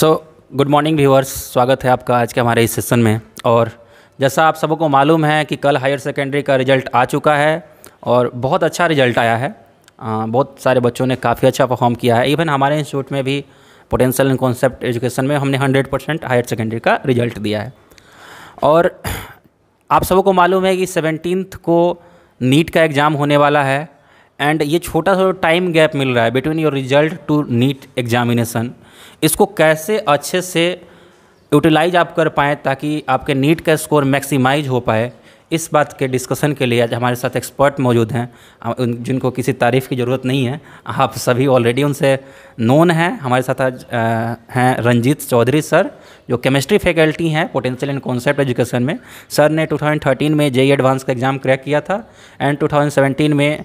So good morning viewers स्वागत है आपका आज के हमारे इस सेशन में और जैसा आप सबको मालूम है कि कल हायर सेकेंडरी का रिज़ल्ट आ चुका है और बहुत अच्छा रिज़ल्ट आया है आ, बहुत सारे बच्चों ने काफ़ी अच्छा परफॉर्म किया है इवन हमारे इंस्टीट्यूट में भी पोटेंशियल इन कॉन्सेप्ट एजुकेशन में हमने हंड्रेड परसेंट हायर सेकेंडरी का रिज़ल्ट दिया है और आप सबको मालूम है कि सेवनटीन को नीट का एग्ज़ाम होने वाला है एंड ये छोटा सा टाइम गैप मिल रहा है between your result to NEET examination इसको कैसे अच्छे से यूटिलाइज आप कर पाएँ ताकि आपके नीट का स्कोर मैक्सिमाइज हो पाए इस बात के डिस्कशन के लिए आज हमारे साथ एक्सपर्ट मौजूद हैं जिनको किसी तारीफ़ की ज़रूरत नहीं है आप सभी ऑलरेडी उनसे नोन हैं हमारे साथ आज हैं रंजीत चौधरी सर जो केमिस्ट्री फैकल्टी हैं पोटेंशियल एंड कॉन्सेप्ट एजुकेशन में सर ने 2013 में जे एडवांस e का एग्ज़ाम क्रैक किया था एंड 2017 में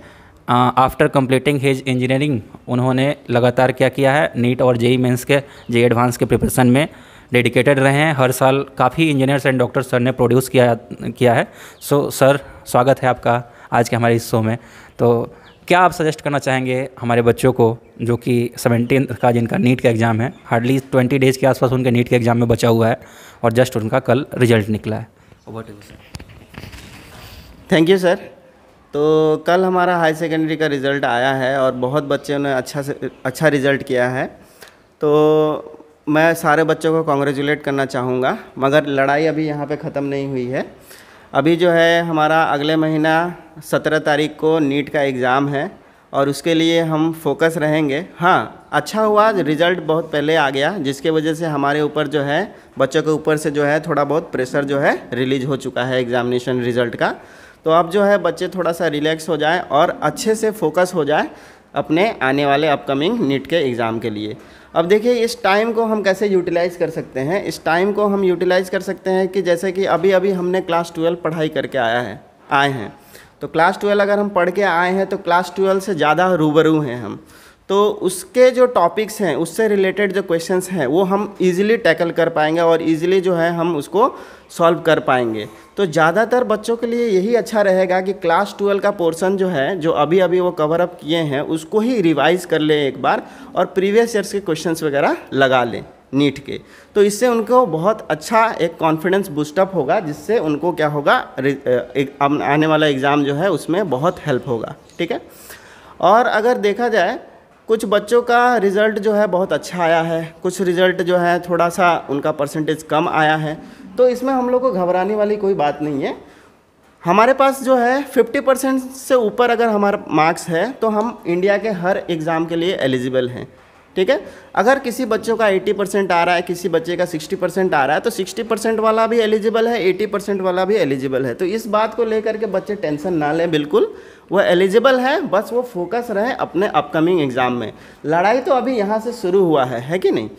आफ्टर कंप्लीटिंग हिज इंजीनियरिंग उन्होंने लगातार क्या किया है नीट और जेई मेंस के जे एडवांस के प्रिपरेशन में डेडिकेटेड रहे हैं हर साल काफ़ी इंजीनियर्स एंड डॉक्टर सर ने प्रोड्यूस किया किया है सो so, सर स्वागत है आपका आज के हमारे इस शो में तो क्या आप सजेस्ट करना चाहेंगे हमारे बच्चों को जो कि सेवनटीन का जिनका नीट का एग्ज़ाम है हार्डली ट्वेंटी डेज़ के आसपास उनके नीट के एग्ज़ाम में बचा हुआ है और जस्ट उनका कल रिजल्ट निकला है थैंक यू सर तो कल हमारा हाई सेकेंडरी का रिज़ल्ट आया है और बहुत बच्चों ने अच्छा से अच्छा रिज़ल्ट किया है तो मैं सारे बच्चों को कॉन्ग्रेचुलेट करना चाहूँगा मगर लड़ाई अभी यहाँ पे ख़त्म नहीं हुई है अभी जो है हमारा अगले महीना सत्रह तारीख को नीट का एग्ज़ाम है और उसके लिए हम फोकस रहेंगे हाँ अच्छा हुआ रिज़ल्ट बहुत पहले आ गया जिसके वजह से हमारे ऊपर जो है बच्चों के ऊपर से जो है थोड़ा बहुत प्रेशर जो है रिलीज हो चुका है एग्ज़ामिनेशन रिज़ल्ट का तो अब जो है बच्चे थोड़ा सा रिलैक्स हो जाए और अच्छे से फोकस हो जाए अपने आने वाले अपकमिंग नीट के एग्ज़ाम के लिए अब देखिए इस टाइम को हम कैसे यूटिलाइज़ कर सकते हैं इस टाइम को हम यूटिलाइज़ कर सकते हैं कि जैसे कि अभी अभी हमने क्लास ट्वेल्व पढ़ाई करके आया है आए हैं तो क्लास ट्वेल्व अगर हम पढ़ के आए हैं तो क्लास ट्वेल्व से ज़्यादा रूबरू हैं हम तो उसके जो टॉपिक्स हैं उससे रिलेटेड जो क्वेश्चंस हैं वो हम इजीली टैकल कर पाएंगे और इजीली जो है हम उसको सॉल्व कर पाएंगे तो ज़्यादातर बच्चों के लिए यही अच्छा रहेगा कि क्लास ट्वेल्व का पोर्शन जो है जो अभी अभी वो कवर अप किए हैं उसको ही रिवाइज कर लें एक बार और प्रीवियस ईयर्स के क्वेश्चन वगैरह लगा लें नीट के तो इससे उनको बहुत अच्छा एक कॉन्फिडेंस बूस्टअप होगा जिससे उनको क्या होगा एक आने वाला एग्ज़ाम जो है उसमें बहुत हेल्प होगा ठीक है और अगर देखा जाए कुछ बच्चों का रिज़ल्ट जो है बहुत अच्छा आया है कुछ रिज़ल्ट जो है थोड़ा सा उनका परसेंटेज कम आया है तो इसमें हम लोग को घबराने वाली कोई बात नहीं है हमारे पास जो है 50 परसेंट से ऊपर अगर हमारा मार्क्स है तो हम इंडिया के हर एग्ज़ाम के लिए एलिजिबल हैं ठीक है अगर किसी बच्चों का 80 परसेंट आ रहा है किसी बच्चे का 60 परसेंट आ रहा है तो 60 परसेंट वाला भी एलिजिबल है 80 परसेंट वाला भी एलिजिबल है तो इस बात को लेकर के बच्चे टेंशन ना लें बिल्कुल वह एलिजिबल है बस वो फोकस रहें अपने अपकमिंग एग्ज़ाम में लड़ाई तो अभी यहाँ से शुरू हुआ है है कि नहीं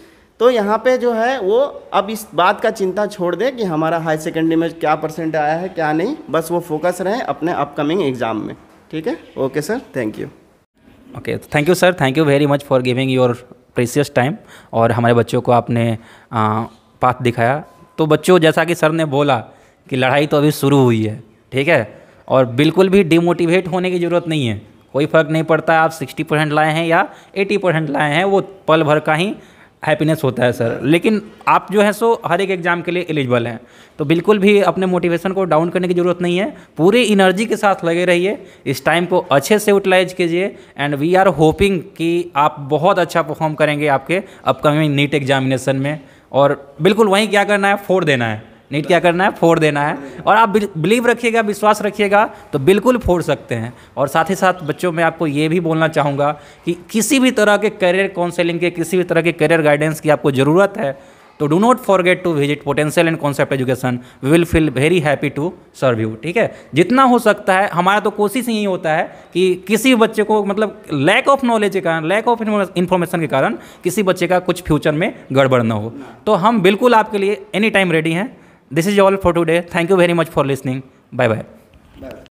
तो यहाँ पे जो है वो अब इस बात का चिंता छोड़ दें कि हमारा हाई सेकेंडरी में क्या परसेंट आया है क्या नहीं बस वो फोकस रहें अपने अपकमिंग एग्ज़ाम में ठीक है okay sir thank you okay thank you sir thank you very much for giving your precious time और हमारे बच्चों को आपने पाथ दिखाया तो बच्चों जैसा कि सर ने बोला कि लड़ाई तो अभी शुरू हुई है ठीक है और बिल्कुल भी डिमोटिवेट होने की ज़रूरत नहीं है कोई फ़र्क नहीं पड़ता आप 60 परसेंट लाए हैं या 80 परसेंट लाए हैं वो पल भर का ही हैप्पीनेस होता है सर लेकिन आप जो है सो हर एक एग्ज़ाम के लिए एलिजिबल हैं तो बिल्कुल भी अपने मोटिवेशन को डाउन करने की ज़रूरत नहीं है पूरी इनर्जी के साथ लगे रहिए इस टाइम को अच्छे से यूटिलाइज कीजिए एंड वी आर होपिंग कि आप बहुत अच्छा परफॉर्म करेंगे आपके अपकमिंग नीट एग्जामिनेशन में और बिल्कुल वहीं क्या करना है फोड़ देना है नीट क्या करना है फोड़ देना है और आप बिलीव रखिएगा विश्वास रखिएगा तो बिल्कुल फोड़ सकते हैं और साथ ही साथ बच्चों में आपको ये भी बोलना चाहूँगा कि किसी भी तरह के करियर काउंसलिंग के किसी भी तरह के करियर गाइडेंस की आपको ज़रूरत है तो do not forget to visit potential and concept education we will feel very happy to serve you ठीक है जितना हो सकता है हमारा तो कोशिश यही होता है कि किसी बच्चे को मतलब लैक ऑफ नॉलेज के कारण लैक ऑफ इन्फॉर्मेशन के कारण किसी बच्चे का कुछ फ्यूचर में गड़बड़ ना हो तो हम बिल्कुल आपके लिए एनी टाइम रेडी हैं This is all for today. Thank you very much for listening. Bye-bye. Bye bye. bye